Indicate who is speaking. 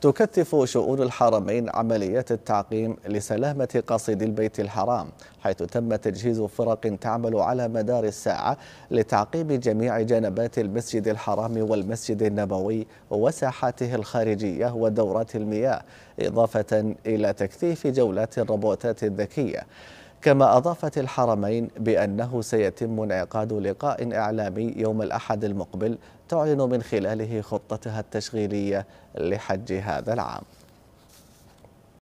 Speaker 1: تكثف شؤون الحرمين عمليات التعقيم لسلامة قصيد البيت الحرام حيث تم تجهيز فرق تعمل على مدار الساعة لتعقيم جميع جنبات المسجد الحرام والمسجد النبوي وساحاته الخارجية ودورات المياه إضافة إلى تكثيف جولات الروبوتات الذكية كما أضافت الحرمين بأنه سيتم انعقاد لقاء إعلامي يوم الأحد المقبل تعلن من خلاله خطتها التشغيلية لحج هذا العام